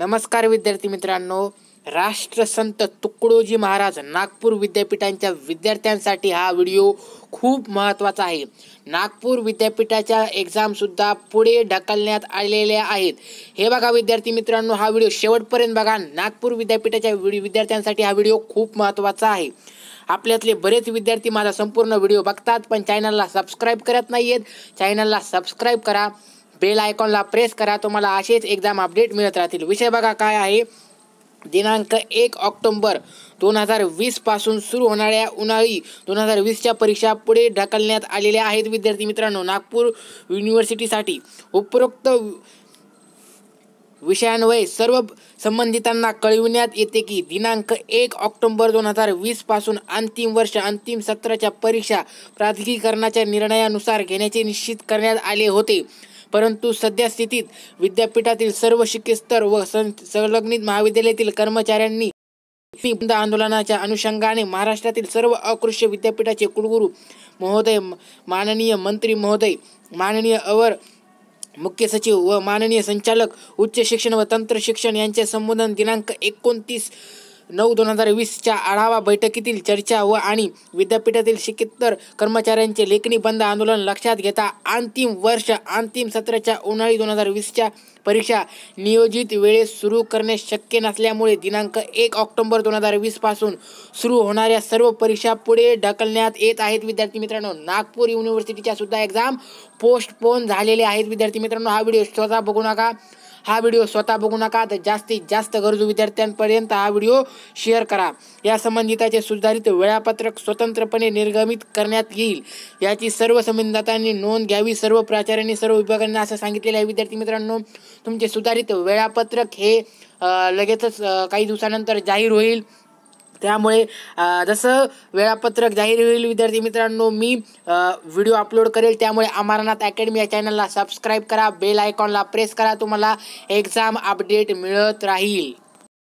नमस्कार विद्यार्थी मित्रांनो राष्ट्रसंत तुकडोजी महाराज नागपूर विद्यापीठांच्या विद्यार्थ्यांसाठी हा व्हिडिओ खूप महत्त्वाचा आहे नागपूर विद्यापीठाच्या एक्झामसुद्धा पुढे ढकलण्यात आलेल्या आहेत हे बघा विद्यार्थी मित्रांनो हा व्हिडिओ शेवटपर्यंत बघा नागपूर विद्यापीठाच्या विद्यार्थ्यांसाठी हा व्हिडिओ खूप महत्त्वाचा आहे आपल्यातले बरेच विद्यार्थी माझा संपूर्ण व्हिडिओ बघतात पण चॅनलला सबस्क्राईब करत नाही आहेत चॅनलला सबस्क्राईब करा बेल आयकॉनला प्रेस करा तुम्हाला असेच एक्झाम अपडेट मिळत राहतील विषय बघा काय आहे दिनांक एक ऑक्टोबर दोन हजार वीसपासून सुरू होणाऱ्या उन्हाळी दोन हजार वीसच्या परीक्षा पुढे ढकलण्यात आलेल्या आहेत विद्यार्थी मित्रांनो नागपूर युनिव्हर्सिटीसाठी उपरोक्त विषयान्वये सर्व संबंधितांना कळविण्यात येते की दिनांक एक ऑक्टोंबर दोन हजार पासून अंतिम वर्ष अंतिम सत्राच्या परीक्षा प्राधिकरणाच्या निर्णयानुसार घेण्याचे निश्चित करण्यात आले होते परंतु सद्यस्थितीत विद्यापीठातील सर्व शिक्षकस्तर व संलग्नित महाविद्यालयातील कर्मचाऱ्यांनी बंद आंदोलनाच्या अनुषंगाने महाराष्ट्रातील सर्व अकृष्य विद्यापीठाचे कुलगुरू महोदय माननीय मंत्री महोदय माननीय अवर मुख्य सचिव व माननीय संचालक उच्च शिक्षण व तंत्र शिक्षण यांचे संबोधन दिनांक एकोणतीस नऊ दोन हजार वीसच्या आढावा बैठकीतील चर्चा व आणि विद्यापीठातील शिक्षितर कर्मचाऱ्यांचे लेखणी बंद आंदोलन लक्षात घेता अंतिम वर्ष अंतिम सत्राच्या उन्हाळी दोन हजार वीसच्या परीक्षा नियोजित वेळेस सुरू करणे शक्य नसल्यामुळे दिनांक एक ऑक्टोबर दोन हजार वीसपासून सुरू होणाऱ्या सर्व परीक्षा पुढे ढकलण्यात येत आहेत विद्यार्थी मित्रांनो नागपूर युनिव्हर्सिटीच्या सुद्धा एक्झाम पोस्टपोन झालेल्या आहेत विद्यार्थी मित्रांनो हा व्हिडिओ स्वतः बघू नका हा व्हिडिओ स्वतः बघू नका तर जास्तीत जास्त गरजू विद्यार्थ्यांपर्यंत हा व्हिडिओ शेअर करा या संबंधिताचे सुधारित वेळापत्रक स्वतंत्रपणे निर्गमित करण्यात येईल याची सर्व संबंधितांनी नोंद घ्यावी सर्व प्राचार्यांनी सर्व विभागांना असं सांगितलेलं आहे विद्यार्थी मित्रांनो तुमचे सुधारित वेळापत्रक हे लगेचच काही दिवसानंतर जाहीर होईल त्यामुळे जसं वेळापत्रक जाहीर होईल विद्यार्थी मित्रांनो मी व्हिडिओ अपलोड करेल त्यामुळे अमरनाथ अकॅडमी या चॅनलला सबस्क्राईब करा बेल आयकॉनला प्रेस करा तुम्हाला एक्झाम अपडेट मिळत राहील